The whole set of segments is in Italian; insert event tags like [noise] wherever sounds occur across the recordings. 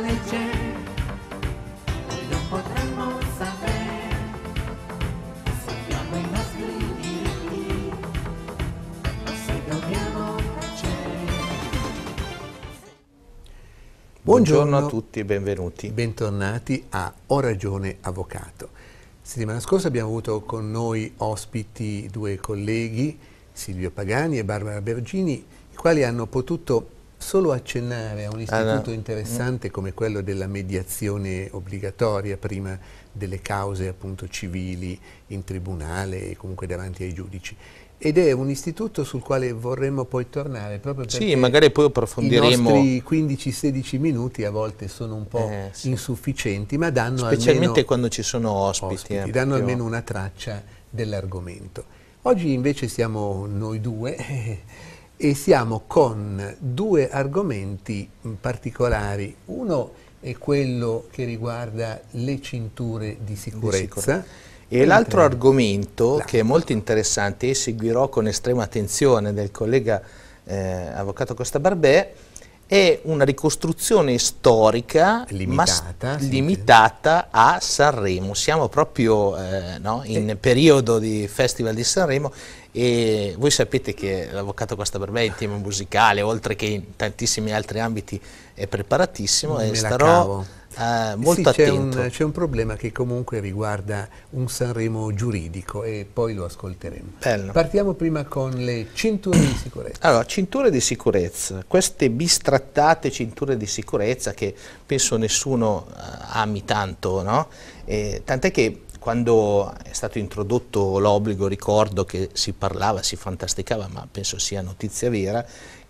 legge, noi non potremmo sapere se abbiamo i nostri diritti o se dobbiamo tacere. Buongiorno a tutti e benvenuti. Bentornati a Ho Ragione Avvocato. Settimana scorsa abbiamo avuto con noi ospiti due colleghi, Silvio Pagani e Barbara Bergini, i quali hanno potuto Solo accennare a un istituto ah, no. interessante come quello della mediazione obbligatoria prima delle cause appunto civili in tribunale e comunque davanti ai giudici. Ed è un istituto sul quale vorremmo poi tornare proprio perché sì, magari poi approfondiremo. i nostri 15-16 minuti a volte sono un po' eh, sì. insufficienti, ma danno Specialmente almeno, quando ci sono ospiti. ospiti eh, danno almeno una traccia dell'argomento. Oggi invece siamo noi due e siamo con due argomenti particolari. Uno è quello che riguarda le cinture di sicurezza. Di sicurezza. E l'altro argomento che è molto interessante e seguirò con estrema attenzione del collega eh, Avvocato Costa Barbè è una ricostruzione storica limitata, ma limitata a Sanremo. Siamo proprio eh, no, in eh. periodo di Festival di Sanremo e voi sapete che l'avvocato Costa è in tema musicale, oltre che in tantissimi altri ambiti, è preparatissimo Me e starò eh, molto sì, attento. C'è un, un, problema che comunque riguarda un Sanremo giuridico e poi lo ascolteremo. Bello. Partiamo prima con le cinture di [clears throat] sicurezza. Allora, cinture di sicurezza, queste bistrattate cinture di sicurezza che penso nessuno eh, ami tanto, no? eh, tant'è che quando è stato introdotto l'obbligo, ricordo che si parlava, si fantasticava, ma penso sia notizia vera,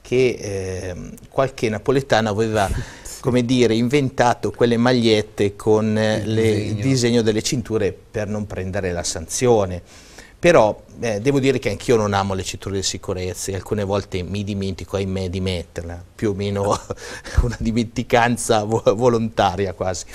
che eh, qualche napoletano aveva [laughs] come dire, inventato quelle magliette con eh, il, le, disegno. il disegno delle cinture per non prendere la sanzione. Però eh, devo dire che anch'io non amo le cinture di sicurezza e alcune volte mi dimentico, ahimè, di metterla, più o meno ah. [laughs] una dimenticanza vo volontaria quasi.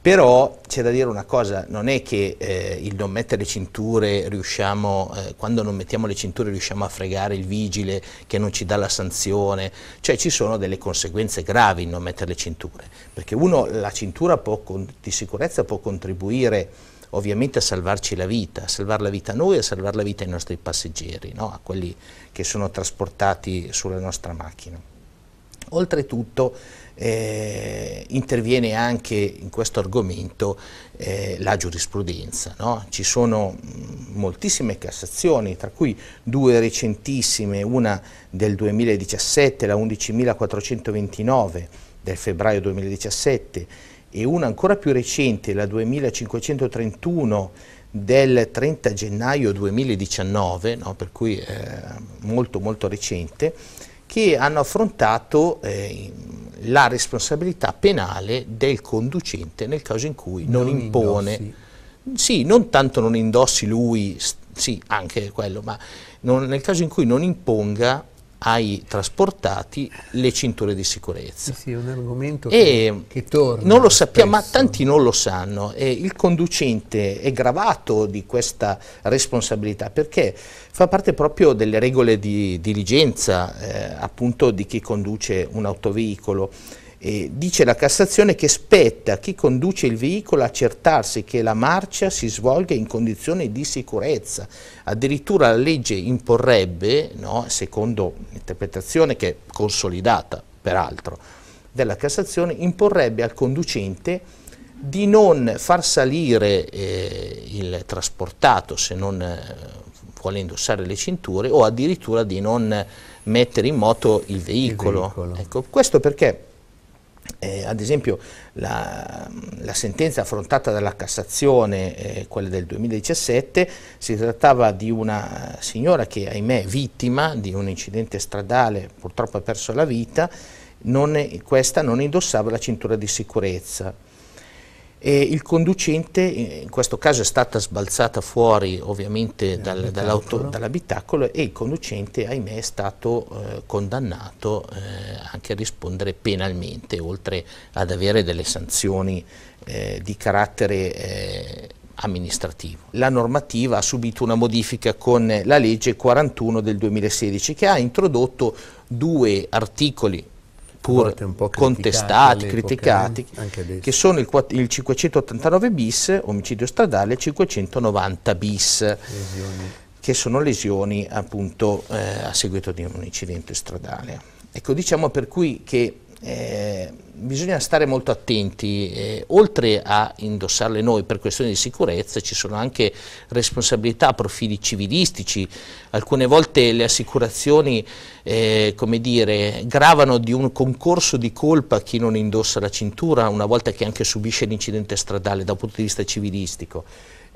Però c'è da dire una cosa, non è che eh, il non mettere le cinture riusciamo, eh, quando non mettiamo le cinture riusciamo a fregare il vigile che non ci dà la sanzione, cioè ci sono delle conseguenze gravi in non mettere le cinture, perché uno la cintura può, di sicurezza può contribuire ovviamente a salvarci la vita, a salvare la vita a noi e a salvare la vita ai nostri passeggeri, no? a quelli che sono trasportati sulla nostra macchina. Oltretutto eh, interviene anche in questo argomento eh, la giurisprudenza. No? Ci sono mm, moltissime cassazioni, tra cui due recentissime, una del 2017, la 11.429 del febbraio 2017, e una ancora più recente, la 2531 del 30 gennaio 2019, no? per cui eh, molto molto recente, che hanno affrontato eh, la responsabilità penale del conducente nel caso in cui non, non impone. Indossi. Sì, non tanto non indossi lui, sì, anche quello, ma non, nel caso in cui non imponga ai trasportati le cinture di sicurezza. Sì, sì, è un argomento che, che torna. Non lo sappiamo, ma tanti non lo sanno. E il conducente è gravato di questa responsabilità perché fa parte proprio delle regole di diligenza eh, appunto di chi conduce un autoveicolo. Eh, dice la Cassazione che spetta a chi conduce il veicolo accertarsi che la marcia si svolga in condizioni di sicurezza. Addirittura la legge imporrebbe, no, secondo l'interpretazione che è consolidata peraltro della Cassazione, imporrebbe al conducente di non far salire eh, il trasportato se non eh, vuole indossare le cinture o addirittura di non mettere in moto il veicolo. Il veicolo. Ecco, questo perché eh, ad esempio la, la, sentenza affrontata dalla Cassazione, eh, quella del 2017, si trattava di una signora che ahimè è vittima di un incidente stradale, purtroppo ha perso la vita, non questa non indossava la cintura di sicurezza. E il conducente, eh, in questo caso è stata sbalzata fuori ovviamente dall'abitacolo. dall'abitacolo e il conducente ahimè è stato eh, condannato eh, anche a rispondere penalmente oltre ad avere delle sanzioni eh, di carattere eh, amministrativo. La normativa ha subito una modifica con la legge 41 del 2016 che ha introdotto due articoli pur contestati, criticati, eh, che sono il, il, 589 bis, omicidio stradale, e 590 bis, lesioni. che sono lesioni appunto eh, a seguito di un incidente stradale. Ecco, diciamo per cui che eh, bisogna stare molto attenti, eh, oltre a indossarle noi per questioni di sicurezza ci sono anche responsabilità, profili civilistici, alcune volte le assicurazioni eh, come dire, gravano di un concorso di colpa a chi non indossa la cintura una volta che anche subisce l'incidente stradale dal punto di vista civilistico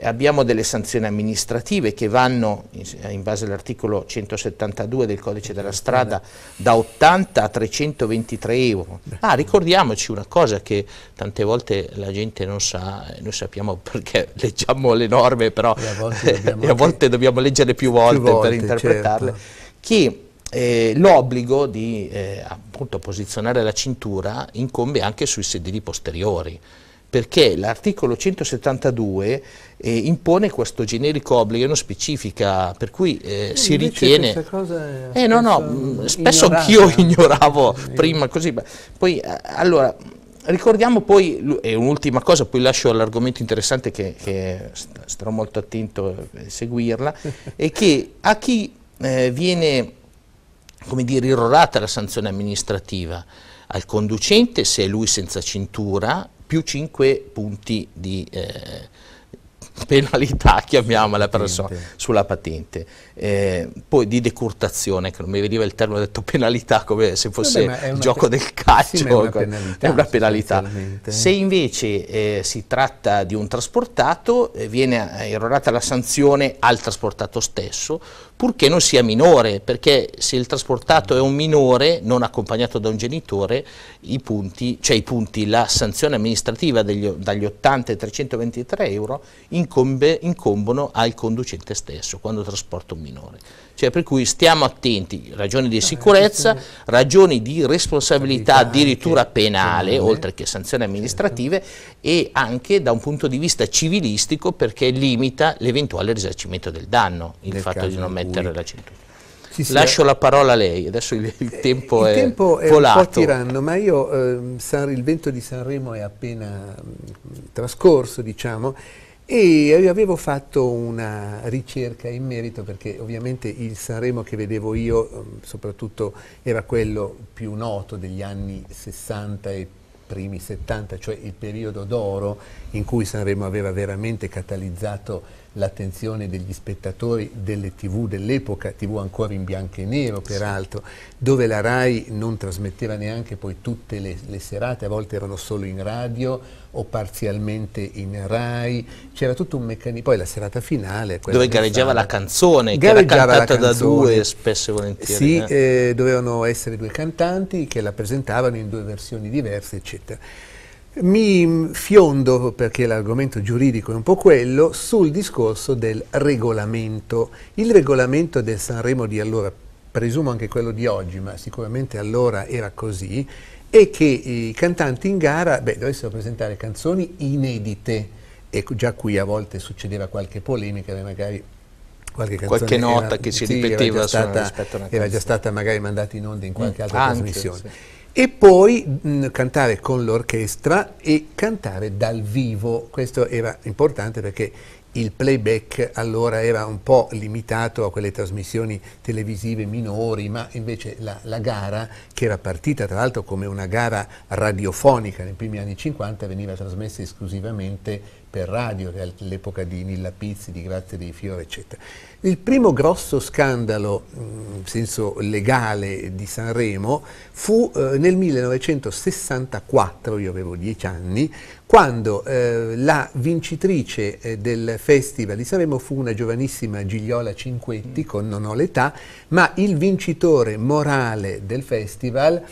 abbiamo delle sanzioni amministrative che vanno, in, base all'articolo 172 del codice della strada, da 80 a 323 euro. Ah, ricordiamoci una cosa che tante volte la gente non sa, noi sappiamo [laughs] perché leggiamo le norme, però e a volte dobbiamo, [laughs] a volte dobbiamo leggere più volte, più volte per certo. interpretarle, certo. che eh, l'obbligo di eh, posizionare la cintura incombe anche sui sedili posteriori perché l'articolo 172 eh, impone questo generico obbligo, non specifica, per cui eh, si ritiene... Cosa eh, no, no, mm, spesso anch'io [laughs] ignoravo prima così, poi eh, allora... Ricordiamo poi, e un'ultima cosa, poi lascio l'argomento interessante che, che, starò molto attento a eh, seguirla, [laughs] è che a chi eh, viene, come dire, irrorata la sanzione amministrativa, al conducente se è lui senza cintura, più 5 punti di eh, penalità, [laughs] chiamiamola sulla patente. Sulla patente eh, poi di decurtazione, che non mi veniva il termine, ho detto penalità come se fosse Vabbè, il gioco del calcio, sì, è una ecco, penalità. È una penalità. Se invece eh, si tratta di un trasportato, eh, viene eh, erogata la sanzione al trasportato stesso, purché non sia minore, perché se il trasportato è un minore non accompagnato da un genitore, i punti, cioè i punti la sanzione amministrativa degli, dagli 80 ai 323 euro incombe, incombono al conducente stesso quando trasporta un minore minore. Cioè, per cui stiamo attenti, ragioni di sicurezza, eh, ragioni di responsabilità addirittura penale, oltre che sanzioni amministrative, e anche da un punto di vista civilistico perché limita l'eventuale risarcimento del danno, il fatto di non mettere la cintura. Lascio eh. la parola a lei, adesso il, il eh, tempo il è tempo è un po' tiranno, ma io, eh, San, il vento di Sanremo è appena mh, mm, trascorso, diciamo, e avevo fatto una ricerca in merito perché ovviamente il Sanremo che vedevo io ehm, soprattutto era quello più noto degli anni 60 e primi 70, cioè il periodo d'oro in cui Sanremo aveva veramente catalizzato l'attenzione degli spettatori delle tv dell'epoca, tv ancora in bianco e nero peraltro, dove la RAI non trasmetteva neanche poi tutte le, le serate, a volte erano solo in radio o parzialmente in Rai, c'era tutto un meccanismo, poi la serata finale... Dove gareggiava la canzone, che era cantata da due spesso e volentieri. Sì, eh. Eh, dovevano essere due cantanti che la presentavano in due versioni diverse, eccetera. Mi fiondo, perché l'argomento giuridico è un po' quello, sul discorso del regolamento. Il regolamento del Sanremo di allora, presumo anche quello di oggi, ma sicuramente allora era così, e che i cantanti in gara beh, dovessero presentare canzoni inedite e già qui a volte succedeva qualche polemica, magari qualche, qualche nota era, che si sì, ripeteva era già, stata, era già, stata, magari mandata in onda in qualche mm, altra anche, trasmissione. Sì. E poi mh, cantare con l'orchestra e cantare dal vivo, questo era importante perché il playback allora era un po' limitato a quelle trasmissioni televisive minori, ma invece la, la gara, che era partita tra l'altro come una gara radiofonica nei primi anni 50, veniva trasmessa esclusivamente per radio, all'epoca di Nilla Pizzi, di Grazia dei Fiori, eccetera. Il primo grosso scandalo, in mm, senso legale, di Sanremo fu eh, nel 1964, io avevo dieci anni, quando eh, la vincitrice eh, del Festival di Sanremo fu una giovanissima Gigliola Cinquetti, mm. con non ho l'età, ma il vincitore morale del Festival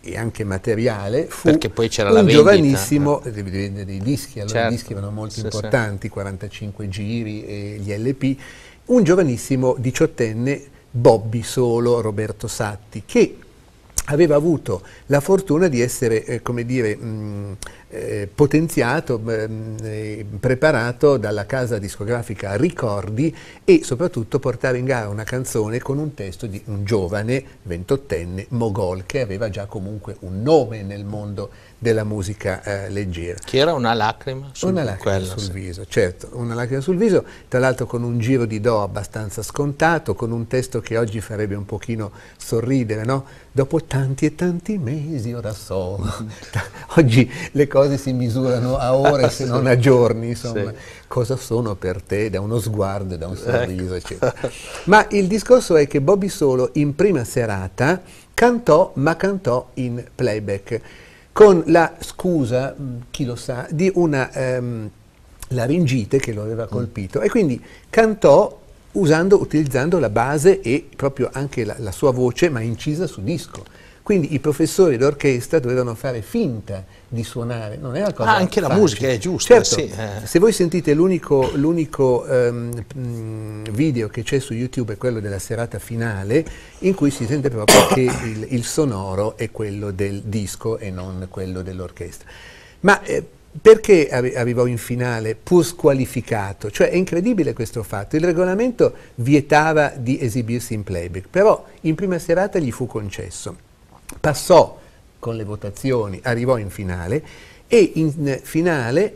e anche materiale fu Perché poi c'era un la vendita, giovanissimo eh. dei dischi, allora certo. i dischi erano molto sì, importanti, sì. 45 giri e gli LP, un giovanissimo diciottenne Bobby Solo Roberto Satti che aveva avuto la fortuna di essere, eh, come dire, mh, eh, potenziato, mm, eh, preparato dalla casa discografica Ricordi e soprattutto portare in gara una canzone con un testo di un giovane ventottenne mogol che aveva già comunque un nome nel mondo della musica eh, leggera. Che era una lacrima sul, una lacrima quella, sul sì. viso, certo, una lacrima sul viso, tra l'altro con un giro di do abbastanza scontato, con un testo che oggi farebbe un pochino sorridere, no? Dopo tanti e tanti mesi ora so. Mm. [laughs] oggi le cose cose si misurano a ore se non a giorni, insomma, sì. cosa sono per te da uno sguardo, da un ecco. sorriso, ecco. eccetera. Ma il discorso è che Bobby Solo in prima serata cantò, ma cantò in playback, con la scusa, mm, chi lo sa, di una ehm, laringite che lo aveva mm. colpito. Mm. E quindi cantò usando, utilizzando la base e proprio anche la, la sua voce, ma incisa su disco. Quindi i professori d'orchestra dovevano fare finta di suonare, non è una ah, cosa ah, anche facile. la musica è giusta, certo, sì, eh. se voi sentite l'unico, um, video che c'è su YouTube è quello della serata finale in cui si sente proprio [coughs] che il, il sonoro è quello del disco e non quello dell'orchestra. Ma eh, perché arrivò in finale pur squalificato? Cioè è incredibile questo fatto, il regolamento vietava di esibirsi in playback, però in prima serata gli fu concesso. Passò con le votazioni arrivò in finale e in finale,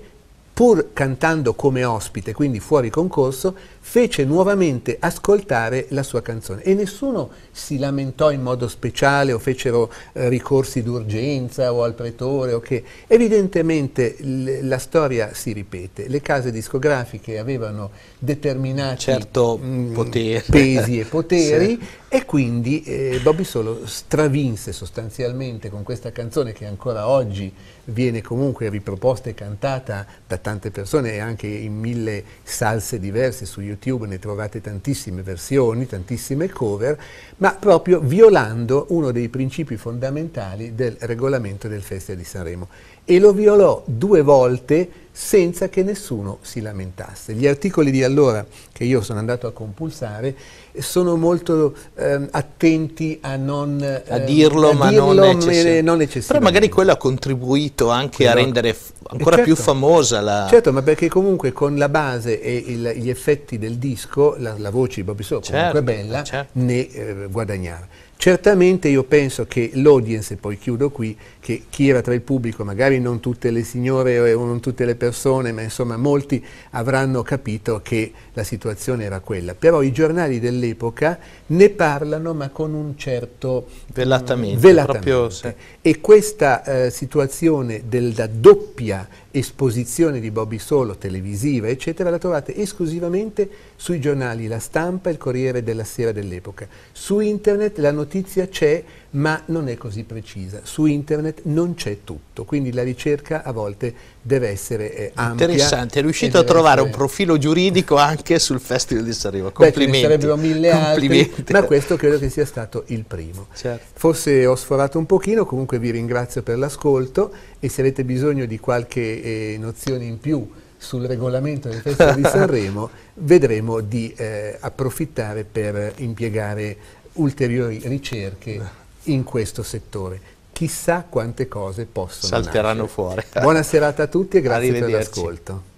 pur cantando come ospite, quindi fuori concorso, fece nuovamente ascoltare la sua canzone e nessuno si lamentò in modo speciale o fecero eh, ricorsi d'urgenza o al pretore o che evidentemente la storia si ripete, le case discografiche avevano determinati certo mm, pesi e [laughs] poteri sì. e quindi eh, Bobby Solo stravinse sostanzialmente con questa canzone che ancora oggi viene comunque riproposta e cantata da tante persone e anche in mille salse diverse su YouTube YouTube ne trovate tantissime versioni, tantissime cover, ma proprio violando uno dei principi fondamentali del regolamento del Festival di Sanremo. E lo violò due volte senza che nessuno si lamentasse. Gli articoli di allora che io sono andato a compulsare sono molto ehm, attenti a non eh, a ehm, dirlo, a ma dirlo, non, necessari- non Però magari quello ha contribuito anche quello a rendere ancora certo, più famosa la Certo, ma perché comunque con la base e il, gli effetti del disco la, la voce di Bobby Soul certo, comunque bella certo. ne eh, guadagnava. Certamente io penso che l'audience, e poi chiudo qui, che chi era tra il pubblico, magari non tutte le signore o non tutte le persone, ma insomma molti avranno capito che la situazione era quella. Però i giornali dell'epoca ne parlano ma con un certo... Velatamente. velatamente. Proprio, sì. E questa eh, situazione della doppia esposizione di Bobby Solo, televisiva, eccetera, la trovate esclusivamente sui giornali La Stampa e il Corriere della Sera dell'epoca. Su internet la notizia c'è ma non è così precisa. Su internet non c'è tutto, quindi la ricerca a volte deve essere eh, ampia. Interessante, è riuscito a trovare essere... un profilo giuridico anche sul Festival di Sanremo, complimenti. Beh, sarebbero mille altri, ma questo credo che sia stato il primo. Certo. Forse ho sforato un pochino, comunque vi ringrazio per l'ascolto e se avete bisogno di qualche eh, nozione in più sul regolamento del Festival di [laughs] Sanremo, vedremo di eh, approfittare per impiegare ulteriori ricerche in questo settore. Chissà quante cose possono Salteranno nascere. fuori. Buona serata a tutti e grazie per l'ascolto.